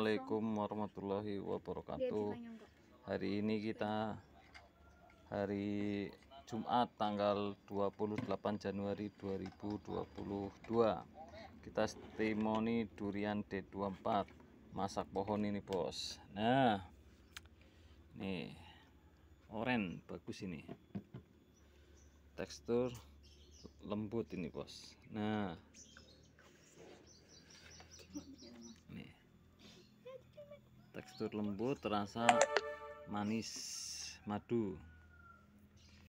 Assalamualaikum warahmatullahi wabarakatuh iya, Hari ini kita Hari Jumat tanggal 28 Januari 2022 Kita testimoni durian D24 Masak pohon ini bos Nah Nih Oren bagus ini Tekstur lembut ini bos Nah tekstur lembut terasa manis madu